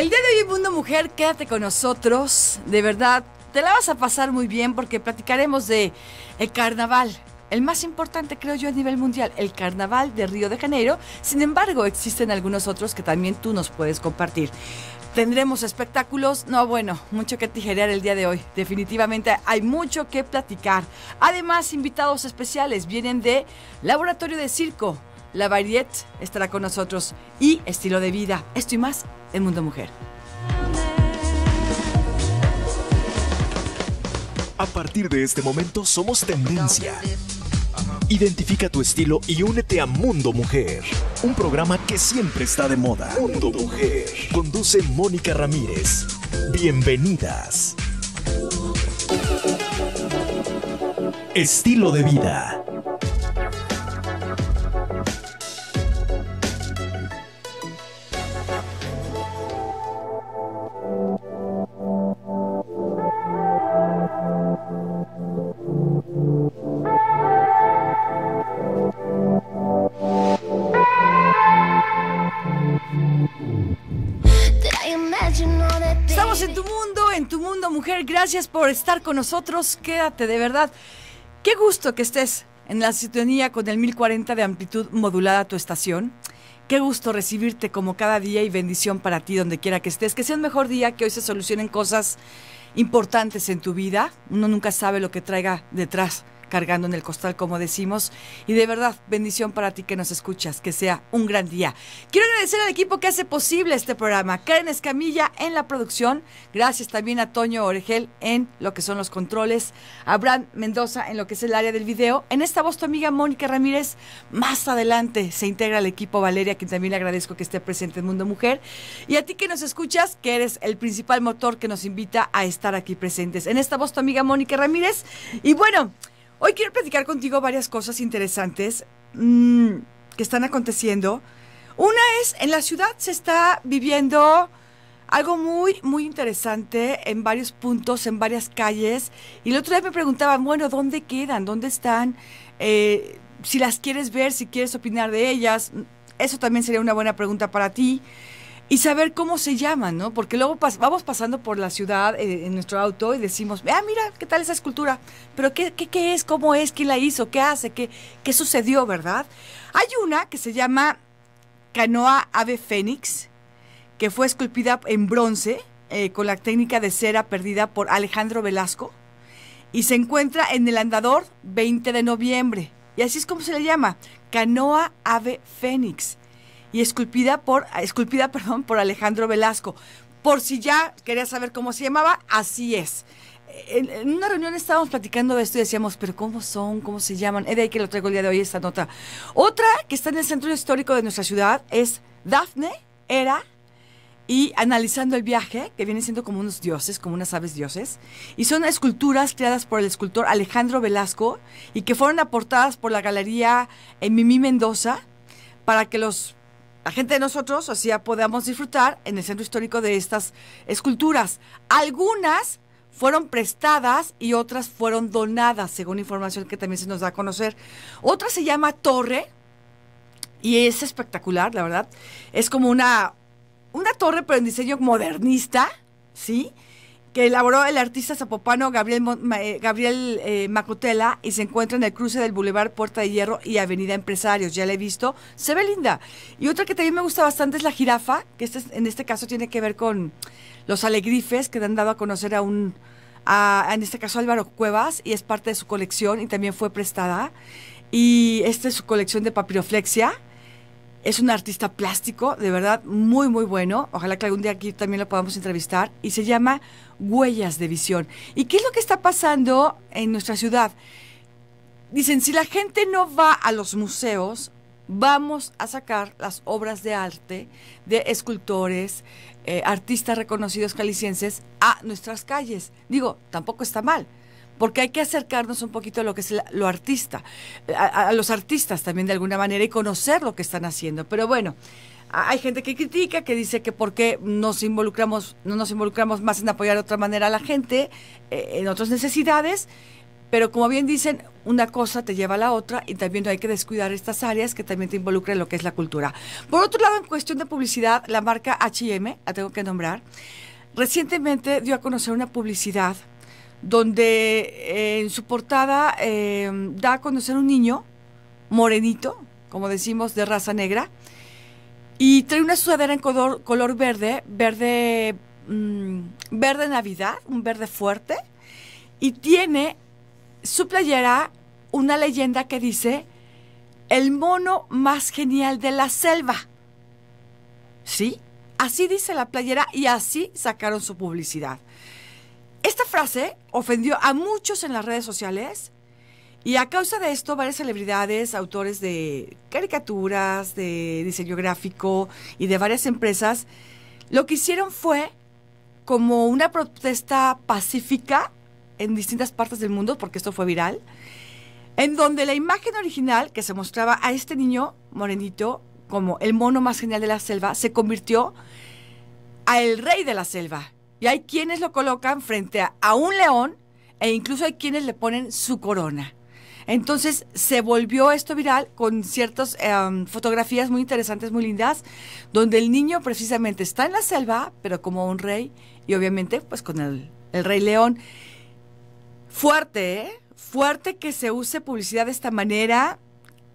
El día de hoy, Mundo Mujer, quédate con nosotros. De verdad, te la vas a pasar muy bien porque platicaremos de el carnaval. El más importante, creo yo, a nivel mundial, el carnaval de Río de Janeiro. Sin embargo, existen algunos otros que también tú nos puedes compartir. Tendremos espectáculos, no bueno, mucho que tijerear el día de hoy. Definitivamente hay mucho que platicar. Además, invitados especiales vienen de Laboratorio de Circo, la Variette estará con nosotros y estilo de vida. Esto y más en Mundo Mujer. A partir de este momento somos tendencia. Identifica tu estilo y únete a Mundo Mujer, un programa que siempre está de moda. Mundo Mujer. Conduce Mónica Ramírez. Bienvenidas. Estilo de vida. en tu mundo, en tu mundo, mujer. Gracias por estar con nosotros. Quédate, de verdad. Qué gusto que estés en la sintonía con el 1040 de amplitud modulada a tu estación. Qué gusto recibirte como cada día y bendición para ti donde quiera que estés. Que sea un mejor día, que hoy se solucionen cosas importantes en tu vida. Uno nunca sabe lo que traiga detrás cargando en el costal, como decimos. Y de verdad, bendición para ti que nos escuchas, que sea un gran día. Quiero agradecer al equipo que hace posible este programa. Karen Escamilla en la producción. Gracias también a Toño Oregel en lo que son los controles. A Mendoza en lo que es el área del video. En esta voz tu amiga Mónica Ramírez. Más adelante se integra al equipo Valeria, quien también le agradezco que esté presente en Mundo Mujer. Y a ti que nos escuchas, que eres el principal motor que nos invita a este estar aquí presentes. En esta voz tu amiga Mónica Ramírez. Y bueno, hoy quiero platicar contigo varias cosas interesantes mm, que están aconteciendo. Una es, en la ciudad se está viviendo algo muy, muy interesante en varios puntos, en varias calles. Y el otro día me preguntaban, bueno, ¿dónde quedan? ¿Dónde están? Eh, si las quieres ver, si quieres opinar de ellas, eso también sería una buena pregunta para ti y saber cómo se llama, ¿no? Porque luego vamos pasando por la ciudad eh, en nuestro auto y decimos, ah, mira, ¿qué tal esa escultura? Pero ¿qué, es? ¿Cómo es? ¿Quién la hizo? ¿Qué hace? ¿Qué, sucedió, verdad? Hay una que se llama Canoa Ave Fénix, que fue esculpida en bronce eh, con la técnica de cera perdida por Alejandro Velasco y se encuentra en el andador 20 de noviembre. Y así es como se le llama, Canoa Ave Fénix y esculpida por, esculpida, perdón, por Alejandro Velasco. Por si ya quería saber cómo se llamaba, así es. En, una reunión estábamos platicando de esto y decíamos, pero ¿cómo son? ¿Cómo se llaman? Es de ahí que lo traigo el día de hoy esta nota. Otra que está en el centro histórico de nuestra ciudad es Dafne, era y analizando el viaje, que viene siendo como unos dioses, como unas aves dioses, y son esculturas creadas por el escultor Alejandro Velasco y que fueron aportadas por la galería Mimi Mendoza para que los la gente de nosotros, o sea, podamos disfrutar en el centro histórico de estas esculturas. Algunas fueron prestadas y otras fueron donadas, según información que también se nos da a conocer. Otra se llama Torre y es espectacular, la verdad. Es como una, una torre, pero en diseño modernista, ¿sí? sí que elaboró el artista zapopano Gabriel, eh, Gabriel eh, Macotela y se encuentra en el cruce del Boulevard Puerta de Hierro y Avenida Empresarios. Ya la he visto, se ve linda. Y otra que también me gusta bastante es la jirafa, que este, en este caso tiene que ver con los alegrifes que le han dado a conocer a un, a, en este caso Álvaro Cuevas, y es parte de su colección y también fue prestada. Y esta es su colección de papiroflexia es un artista plástico, de verdad, muy, muy bueno. Ojalá que algún día aquí también lo podamos entrevistar. Y se llama Huellas de Visión. ¿Y qué es lo que está pasando en nuestra ciudad? Dicen, si la gente no va a los museos, vamos a sacar las obras de arte de escultores, eh, artistas reconocidos calicienses a nuestras calles. Digo, tampoco está mal porque hay que acercarnos un poquito a lo que es lo artista, a, los artistas también de alguna manera y conocer lo que están haciendo. Pero bueno, hay gente que critica, que dice que por qué nos involucramos, no nos involucramos más en apoyar de otra manera a la gente, eh, en otras necesidades, pero como bien dicen, una cosa te lleva a la otra y también hay que descuidar estas áreas que también te involucran en lo que es la cultura. Por otro lado, en cuestión de publicidad, la marca HM, la tengo que nombrar, recientemente dio a conocer una publicidad donde eh, en su portada eh, da a conocer un niño morenito, como decimos, de raza negra, y trae una sudadera en color, verde, verde, mm, verde Navidad, un verde fuerte, y tiene su playera una leyenda que dice, el mono más genial de la selva. ¿Sí? Así dice la playera y así sacaron su publicidad. Esta frase ofendió a muchos en las redes sociales y a causa de esto varias celebridades, autores de caricaturas, de diseño gráfico y de varias empresas, lo que hicieron fue como una protesta pacífica en distintas partes del mundo, porque esto fue viral, en donde la imagen original que se mostraba a este niño morenito como el mono más genial de la selva se convirtió a el rey de la selva y hay quienes lo colocan frente a, un león e incluso hay quienes le ponen su corona. Entonces se volvió esto viral con ciertas em, fotografías muy interesantes, muy lindas, donde el niño precisamente está en la selva, pero como un rey, y obviamente pues con el, el rey león. Fuerte, ¿eh? Fuerte que se use publicidad de esta manera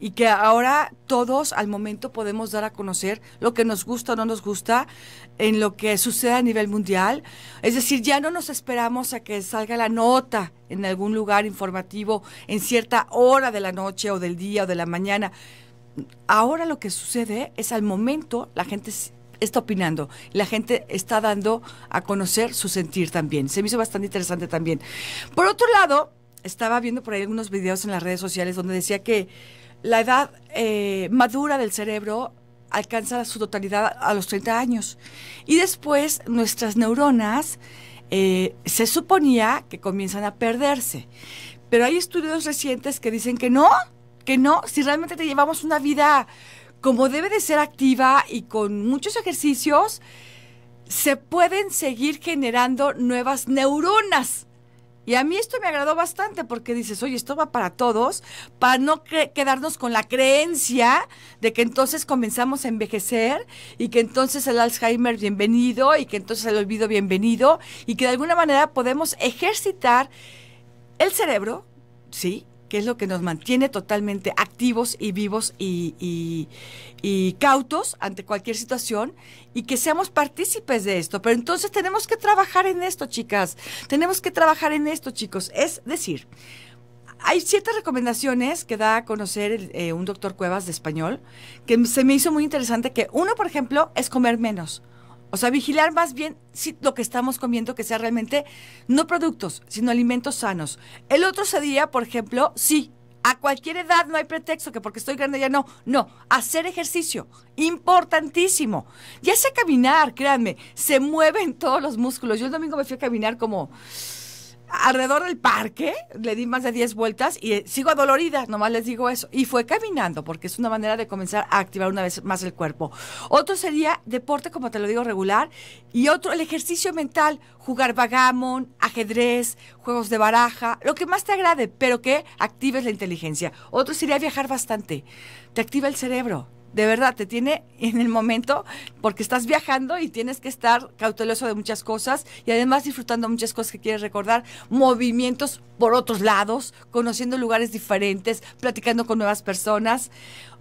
y que ahora todos al momento podemos dar a conocer lo que nos gusta o no nos gusta en lo que sucede a nivel mundial. Es decir, ya no nos esperamos a que salga la nota en algún lugar informativo en cierta hora de la noche o del día o de la mañana. Ahora lo que sucede es al momento la gente está opinando. La gente está dando a conocer su sentir también. Se me hizo bastante interesante también. Por otro lado, estaba viendo por ahí algunos videos en las redes sociales donde decía que la edad eh, madura del cerebro alcanza su totalidad a los 30 años. Y después nuestras neuronas eh, se suponía que comienzan a perderse. Pero hay estudios recientes que dicen que no, que no, si realmente te llevamos una vida como debe de ser activa y con muchos ejercicios, se pueden seguir generando nuevas neuronas. Y a mí esto me agradó bastante porque dices, oye, esto va para todos, para no quedarnos con la creencia de que entonces comenzamos a envejecer y que entonces el Alzheimer bienvenido y que entonces el olvido bienvenido y que de alguna manera podemos ejercitar el cerebro, sí, que es lo que nos mantiene totalmente activos y vivos y, cautos ante cualquier situación y que seamos partícipes de esto. Pero entonces tenemos que trabajar en esto, chicas. Tenemos que trabajar en esto, chicos. Es decir, hay ciertas recomendaciones que da a conocer eh, un doctor Cuevas de español que se me hizo muy interesante que uno, por ejemplo, es comer menos. O sea, vigilar más bien si lo que estamos comiendo que sea realmente no productos, sino alimentos sanos. El otro sería, por ejemplo, sí, a cualquier edad no hay pretexto que porque estoy grande ya no. No, hacer ejercicio, importantísimo. Ya sea caminar, créanme, se mueven todos los músculos. Yo el domingo me fui a caminar como alrededor del parque, le di más de 10 vueltas y eh, sigo adolorida, nomás les digo eso. Y fue caminando, porque es una manera de comenzar a activar una vez más el cuerpo. Otro sería deporte, como te lo digo, regular. Y otro, el ejercicio mental, jugar vagamon, ajedrez, juegos de baraja, lo que más te agrade, pero que actives la inteligencia. Otro sería viajar bastante, te activa el cerebro de verdad, te tiene en el momento porque estás viajando y tienes que estar cauteloso de muchas cosas y además disfrutando muchas cosas que quieres recordar, movimientos por otros lados, conociendo lugares diferentes, platicando con nuevas personas,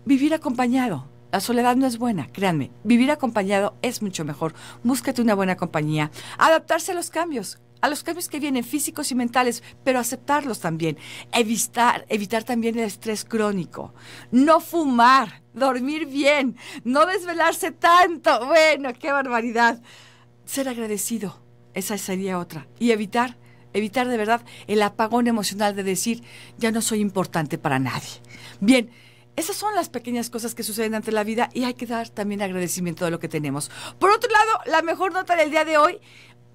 vivir acompañado la soledad no es buena, créanme. Vivir acompañado es mucho mejor. Búscate una buena compañía. Adaptarse a los cambios, a los cambios que vienen físicos y mentales, pero aceptarlos también. Evitar, evitar también el estrés crónico. No fumar, dormir bien, no desvelarse tanto. Bueno, qué barbaridad. Ser agradecido, esa sería otra. Y evitar, evitar de verdad el apagón emocional de decir, ya no soy importante para nadie. Bien. Esas son las pequeñas cosas que suceden ante la vida y hay que dar también agradecimiento a lo que tenemos. Por otro lado, la mejor nota del día de hoy,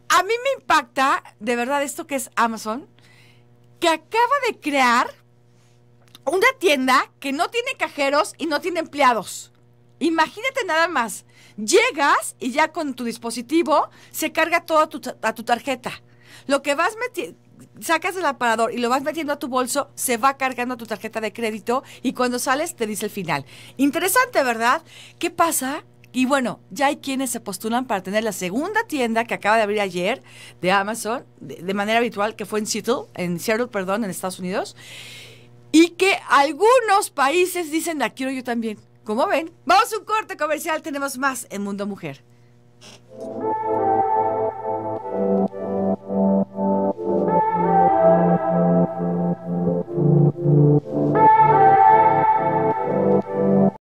a mí me impacta de verdad esto que es Amazon, que acaba de crear una tienda que no tiene cajeros y no tiene empleados. Imagínate nada más. Llegas y ya con tu dispositivo se carga todo a tu, tarjeta. Lo que vas metiendo sacas el aparador y lo vas metiendo a tu bolso, se va cargando tu tarjeta de crédito y cuando sales te dice el final. Interesante, ¿verdad? ¿Qué pasa? Y bueno, ya hay quienes se postulan para tener la segunda tienda que acaba de abrir ayer de Amazon, de, manera habitual, que fue en Seattle, en Seattle, perdón, en Estados Unidos, y que algunos países dicen, la quiero yo también. Como ven, vamos a un corte comercial, tenemos más en Mundo Mujer.